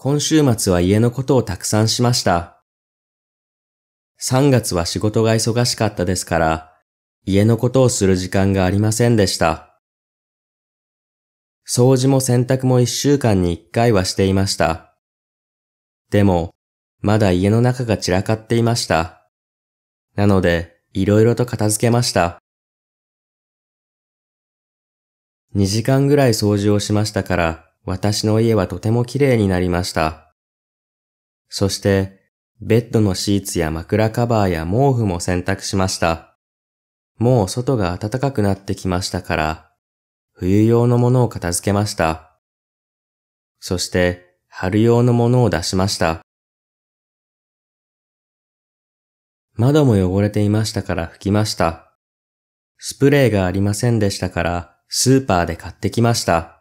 今週末は家のことをたくさんしました。3月は仕事が忙しかったですから、家のことをする時間がありませんでした。掃除も洗濯も1週間に1回はしていました。でも、まだ家の中が散らかっていました。なので、色々と片付けました。2時間ぐらい掃除をしましたから、私の家はとても綺麗になりました。そして、ベッドのシーツや枕カバーや毛布も洗濯しました。もう外が暖かくなってきましたから、冬用のものを片付けました。そして、春用のものを出しました。窓も汚れていましたから拭きました。スプレーがありませんでしたから、スーパーで買ってきました。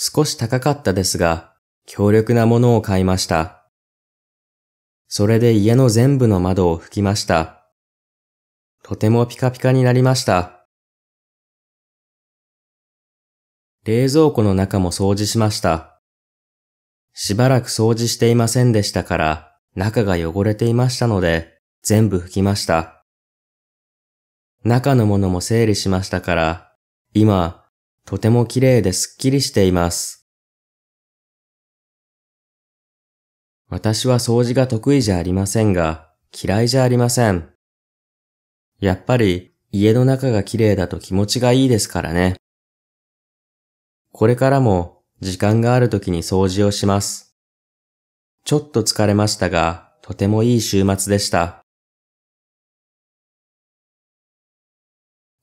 少し高かったですが、強力なものを買いました。それで家の全部の窓を拭きました。とてもピカピカになりました。冷蔵庫の中も掃除しました。しばらく掃除していませんでしたから、中が汚れていましたので、全部拭きました。中のものも整理しましたから、今、とても綺麗ですっきりしています。私は掃除が得意じゃありませんが、嫌いじゃありません。やっぱり家の中が綺麗だと気持ちがいいですからね。これからも時間がある時に掃除をします。ちょっと疲れましたが、とてもいい週末でした。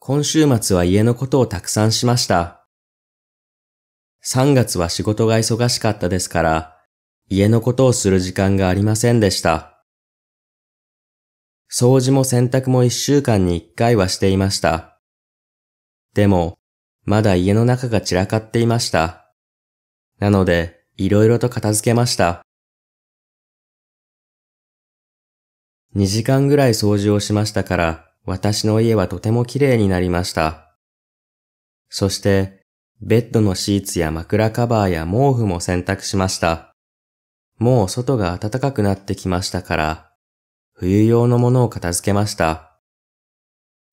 今週末は家のことをたくさんしました。3月は仕事が忙しかったですから、家のことをする時間がありませんでした。掃除も洗濯も1週間に1回はしていました。でも、まだ家の中が散らかっていました。なので、色々と片付けました。2時間ぐらい掃除をしましたから、私の家はとても綺麗になりました。そして、ベッドのシーツや枕カバーや毛布も洗濯しました。もう外が暖かくなってきましたから、冬用のものを片付けました。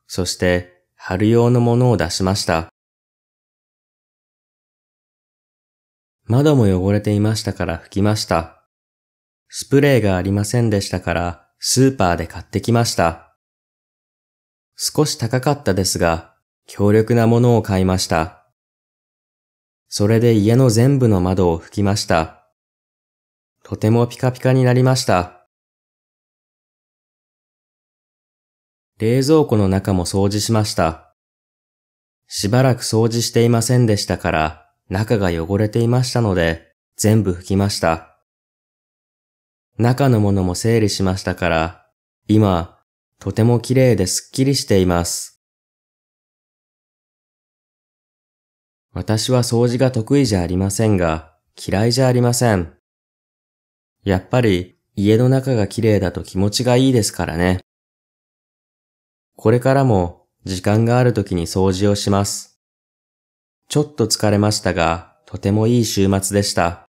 そして、春用のものを出しました。窓も汚れていましたから拭きました。スプレーがありませんでしたから、スーパーで買ってきました。少し高かったですが、強力なものを買いました。それで家の全部の窓を拭きました。とてもピカピカになりました。冷蔵庫の中も掃除しました。しばらく掃除していませんでしたから、中が汚れていましたので、全部拭きました。中のものも整理しましたから、今、とても綺麗ですっきりしています。私は掃除が得意じゃありませんが、嫌いじゃありません。やっぱり家の中が綺麗だと気持ちがいいですからね。これからも時間がある時に掃除をします。ちょっと疲れましたが、とてもいい週末でした。